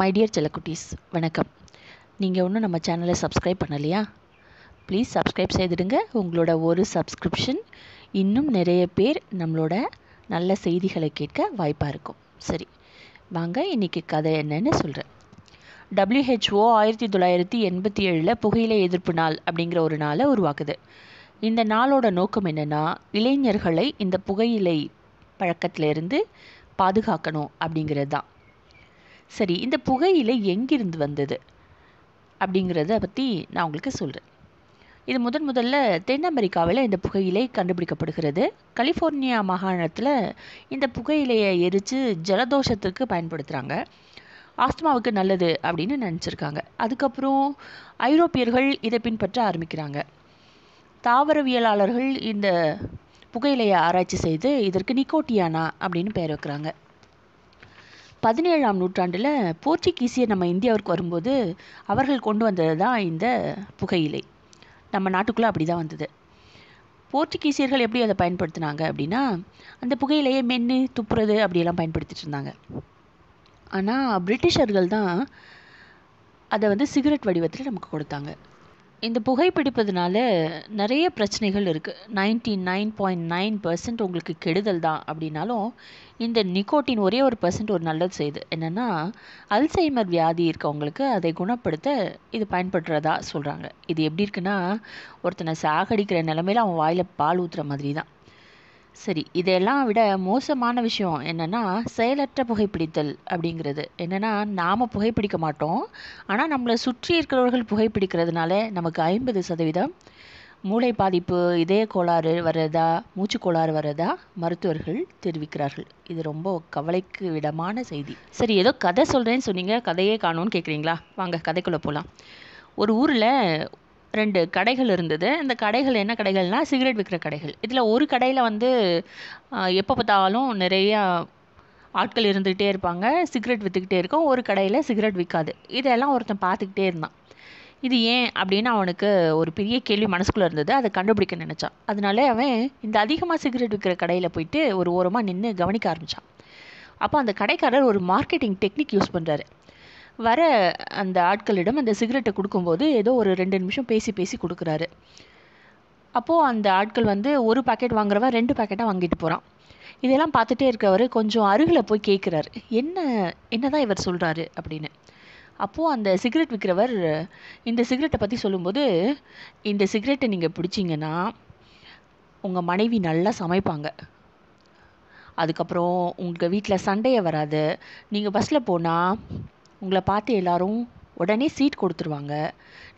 my dear செல்லக்குட்டீஸ் வணக்கம் நீங்கள் ஒன்றும் நம்ம சேனலை சப்ஸ்கிரைப் பண்ணலையா ப்ளீஸ் சப்ஸ்கிரைப் செய்துடுங்க உங்களோட ஒரு சப்ஸ்கிரிப்ஷன் இன்னும் நிறைய பேர் நம்மளோட நல்ல செய்திகளை கேட்க வாய்ப்பாக இருக்கும் சரி வாங்க இன்றைக்கி கதை என்னன்னு சொல்கிறேன் டபிள்யூஹெச்ஓ ஆயிரத்தி தொள்ளாயிரத்தி எண்பத்தி ஏழில் புகையிலை எதிர்ப்பு நாள் அப்படிங்கிற ஒரு நாளை உருவாக்குது இந்த நாளோட நோக்கம் என்னென்னா இளைஞர்களை இந்த புகையிலை பழக்கத்திலிருந்து பாதுகாக்கணும் அப்படிங்கிறது தான் சரி இந்த புகையிலை எங்கிருந்து வந்தது அப்படிங்கிறத பற்றி நான் உங்களுக்கு சொல்கிறேன் இது முதன் முதல்ல தென் அமெரிக்காவில் இந்த புகையிலை கண்டுபிடிக்கப்படுகிறது கலிஃபோர்னியா மாகாணத்தில் இந்த புகையிலையை எரித்து ஜலதோஷத்துக்கு பயன்படுத்துகிறாங்க ஆஸ்துமாவுக்கு நல்லது அப்படின்னு நினச்சிருக்காங்க அதுக்கப்புறம் ஐரோப்பியர்கள் இதை பின்பற்ற ஆரம்பிக்கிறாங்க தாவரவியலாளர்கள் இந்த புகையிலையை ஆராய்ச்சி செய்து இதற்கு நிக்கோட்டியானா அப்படின்னு பெயர் வைக்கிறாங்க பதினேழாம் நூற்றாண்டில் போர்ச்சுகீசியர் நம்ம இந்தியாவிற்கு வரும்போது அவர்கள் கொண்டு வந்தது தான் இந்த புகையிலை நம்ம நாட்டுக்குள்ளே அப்படி தான் வந்தது போர்ச்சுகீசியர்கள் எப்படி அதை பயன்படுத்தினாங்க அப்படின்னா அந்த புகையிலையை மென்று துப்புறது அப்படியெல்லாம் பயன்படுத்திட்டு இருந்தாங்க ஆனால் பிரிட்டிஷர்கள் தான் அதை வந்து சிகரெட் வடிவத்தில் நமக்கு கொடுத்தாங்க இந்த புகைப்பிடிப்பதுனால நிறைய பிரச்சனைகள் இருக்குது ninety nine point nine percent உங்களுக்கு கெடுதல் தான் அப்படின்னாலும் இந்த நிக்கோட்டின் ஒரே ஒரு பர்சன்ட் ஒரு நல்லது செய்யுது என்னென்னா அல்சைமர் வியாதி இருக்கவங்களுக்கு அதை குணப்படுத்த இது பயன்படுறதா சொல்கிறாங்க இது எப்படி இருக்குன்னா ஒருத்தனை சாகடிக்கிற நிலமையில அவன் வாயில் பால் ஊற்றுற மாதிரி தான் சரி இதெல்லாம் விட மோசமான விஷயம் என்னென்னா செயலற்ற புகைப்பிடித்தல் அப்படிங்கிறது என்னென்னா நாம் புகைப்பிடிக்க மாட்டோம் ஆனால் நம்மளை சுற்றி இருக்கிறவர்கள் புகைப்பிடிக்கிறதுனால நமக்கு ஐம்பது சதவீதம் மூளை பாதிப்பு இதய கோளாறு வர்றதா மூச்சு கோளாறு வர்றதா மருத்துவர்கள் தெரிவிக்கிறார்கள் இது ரொம்ப கவலைக்கு விடமான செய்தி சரி ஏதோ கதை சொல்கிறேன்னு சொன்னீங்க கதையே காணும்னு கேட்குறீங்களா வாங்க கதைக்குள்ளே போகலாம் ஒரு ஊரில் ரெண்டு கடைகள் இருந்தது இந்த கடைகள் என்ன கடைகள்னால் சிகரெட் விற்கிற கடைகள் இதில் ஒரு கடையில் வந்து எப்போ பார்த்தாலும் நிறையா ஆட்கள் இருந்துக்கிட்டே இருப்பாங்க சிகரெட் விற்றுக்கிட்டே இருக்கும் ஒரு கடையில் சிகரெட் விற்காது இதெல்லாம் ஒருத்தன் பார்த்துக்கிட்டே இருந்தான் இது ஏன் அப்படின்னு அவனுக்கு ஒரு பெரிய கேள்வி மனசுக்குள்ளே இருந்தது அதை கண்டுபிடிக்க நினச்சான் அதனால அவன் இந்த அதிகமாக சிகரெட் விற்கிற கடையில் போயிட்டு ஒரு ஓரமாக நின்று கவனிக்க ஆரம்பித்தான் அப்போ அந்த கடைக்காரர் ஒரு மார்க்கெட்டிங் டெக்னிக் யூஸ் பண்ணுறாரு வர அந்த ஆட்களிடம் அந்த சிகரெட்டை கொடுக்கும்போது ஏதோ ஒரு ரெண்டு நிமிஷம் பேசி பேசி கொடுக்குறாரு அப்போது அந்த ஆட்கள் வந்து ஒரு பாக்கெட் வாங்குறவ ரெண்டு பாக்கெட்டாக வாங்கிட்டு போகிறான் இதெல்லாம் பார்த்துட்டே இருக்கவர் கொஞ்சம் அருகில் போய் கேட்குறாரு என்ன என்ன தான் இவர் சொல்கிறாரு அப்படின்னு அப்போது அந்த சிகரெட் விற்கிறவர் இந்த சிகரெட்டை பற்றி சொல்லும்போது இந்த சிகரெட்டை நீங்கள் பிடிச்சிங்கன்னா உங்கள் மனைவி நல்லா சமைப்பாங்க அதுக்கப்புறம் உங்கள் வீட்டில் சண்டையை வராது நீங்கள் பஸ்ஸில் போனால் உங்களை பார்த்து எல்லாரும் உடனே சீட் கொடுத்துருவாங்க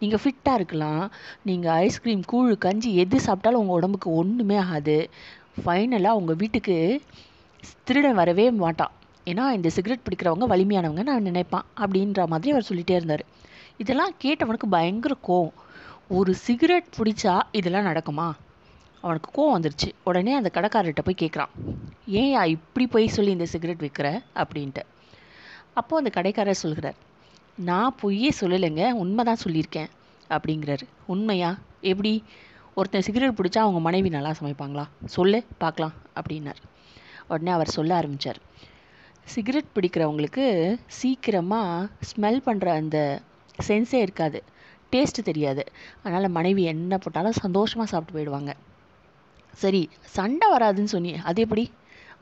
நீங்கள் ஃபிட்டாக இருக்கலாம் நீங்கள் ஐஸ்கிரீம் கூழ் கஞ்சி எது சாப்பிட்டாலும் உங்கள் உடம்புக்கு ஒன்றுமே ஆகாது ஃபைனலாக உங்கள் வீட்டுக்கு திருடன் வரவே மாட்டான் ஏன்னா இந்த சிகரெட் பிடிக்கிறவங்க வலிமையானவங்க நான் நினைப்பான் அப்படின்ற மாதிரி அவர் சொல்லிகிட்டே இருந்தார் இதெல்லாம் கேட்டவனுக்கு பயங்கர கோவம் ஒரு சிகரெட் பிடிச்சா இதெல்லாம் நடக்குமா அவனுக்கு கோவம் வந்துருச்சு உடனே அந்த கடைக்காரர்கிட்ட போய் கேட்குறான் ஏன் இப்படி போய் சொல்லி இந்த சிகரெட் விற்கிற அப்படின்ட்டு அப்போது அந்த கடைக்காரர் சொல்கிறார் நான் பொய்யே சொல்லலைங்க உண்மை தான் சொல்லியிருக்கேன் அப்படிங்கிறாரு உண்மையா எப்படி ஒருத்தன் சிகரெட் பிடிச்சா அவங்க மனைவி நல்லா சமைப்பாங்களா சொல்லு பார்க்கலாம் அப்படின்னார் உடனே அவர் சொல்ல ஆரம்பித்தார் சிகரெட் பிடிக்கிறவங்களுக்கு சீக்கிரமாக ஸ்மெல் பண்ணுற அந்த சென்ஸே இருக்காது டேஸ்ட்டு தெரியாது அதனால் மனைவி என்ன போட்டாலும் சந்தோஷமாக சாப்பிட்டு போயிடுவாங்க சரி சண்டை வராதுன்னு சொன்னி அது எப்படி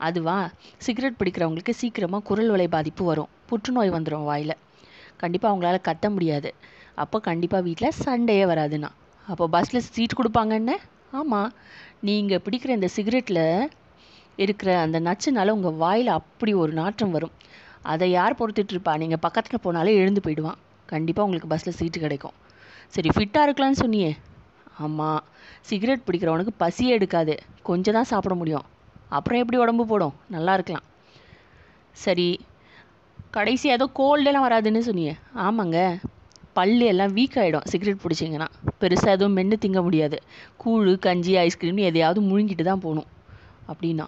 அதுவா சிகரெட் பிடிக்கிறவங்களுக்கு சீக்கிரமாக குரல் வலை பாதிப்பு வரும் புற்றுநோய் வந்துடும் வாயில் கண்டிப்பாக அவங்களால கத்த முடியாது அப்போ கண்டிப்பாக வீட்டில் சண்டையே வராதுண்ணா அப்போ பஸ்ஸில் சீட் கொடுப்பாங்கன்னு ஆமாம் நீங்கள் பிடிக்கிற இந்த சிகரெட்டில் இருக்கிற அந்த நச்சுனால உங்கள் வாயில் அப்படி ஒரு நாற்றம் வரும் அதை யார் பொறுத்துட்டு இருப்பா நீங்கள் பக்கத்தில் போனாலே எழுந்து போயிடுவான் கண்டிப்பாக உங்களுக்கு பஸ்ஸில் சீட்டு கிடைக்கும் சரி ஃபிட்டாக இருக்கலாம்னு சொன்னியே ஆமாம் சிகரெட் பிடிக்கிறவனுக்கு பசியே எடுக்காது கொஞ்சம் தான் சாப்பிட முடியும் அப்புறம் எப்படி உடம்பு போடும் நல்லா இருக்கலாம் சரி கடைசி ஏதோ கோல்டெல்லாம் வராதுன்னு சொன்னீங்க ஆமாங்க பல்லு எல்லாம் வீக் ஆகிடும் சிகரெட் பிடிச்சிங்கன்னா பெருசாக எதுவும் மென்று திங்க முடியாது கூழ் கஞ்சி ஐஸ்கிரீம்னு எதையாவது முழுங்கிட்டு தான் போகணும் அப்படின்னா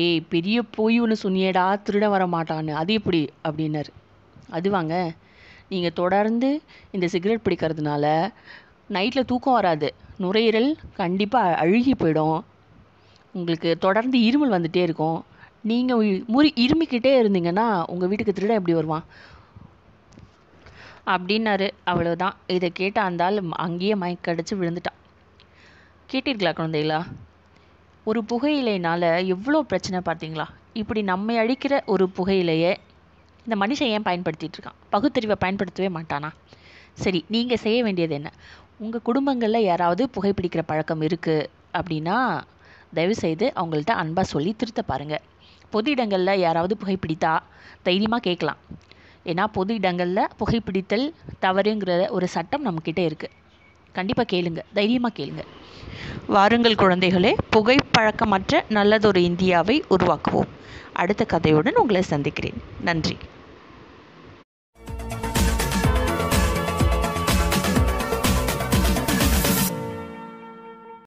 ஏய் பெரிய போய் ஒன்று சொன்னியேடா திருட வர மாட்டான்னு அது எப்படி அப்படின்னாரு அது வாங்க நீங்கள் தொடர்ந்து இந்த சிகரெட் பிடிக்கிறதுனால நைட்டில் தூக்கம் வராது நுரையீரல் கண்டிப்பாக அழுகி போயிடும் உங்களுக்கு தொடர்ந்து இருமல் வந்துகிட்டே இருக்கும் நீங்கள் முறி இருமிக்கிட்டே இருந்தீங்கன்னா உங்கள் வீட்டுக்கு திருட எப்படி வருவான் அப்படின்னாரு அவ்வளோதான் இதை கேட்ட அந்த ஆள் அங்கேயே மயக்கடிச்சு விழுந்துட்டான் கேட்டிருக்கலாம் குழந்தைகளா ஒரு புகையிலைனால எவ்வளோ பிரச்சனை பார்த்தீங்களா இப்படி நம்மை அழிக்கிற ஒரு புகையிலையே இந்த மனுஷன் ஏன் பயன்படுத்திகிட்டு இருக்கான் பகுத்தறிவை பயன்படுத்தவே மாட்டானா சரி நீங்கள் செய்ய வேண்டியது என்ன உங்கள் குடும்பங்களில் யாராவது புகைப்பிடிக்கிற பழக்கம் இருக்குது அப்படின்னா தயவுசெய்து அவங்கள்ட்ட அன்பாக சொல்லி திருத்த பாருங்கள் பொது இடங்களில் யாராவது புகைப்பிடித்தா தைரியமாக கேட்கலாம் ஏன்னா பொது இடங்களில் புகைப்பிடித்தல் தவறுங்கிற ஒரு சட்டம் நம்மக்கிட்ட இருக்குது கண்டிப்பாக கேளுங்க தைரியமாக கேளுங்க வாருங்கள் குழந்தைகளே புகைப்பழக்கமற்ற நல்லதொரு இந்தியாவை உருவாக்குவோம் அடுத்த கதையுடன் உங்களை சந்திக்கிறேன் நன்றி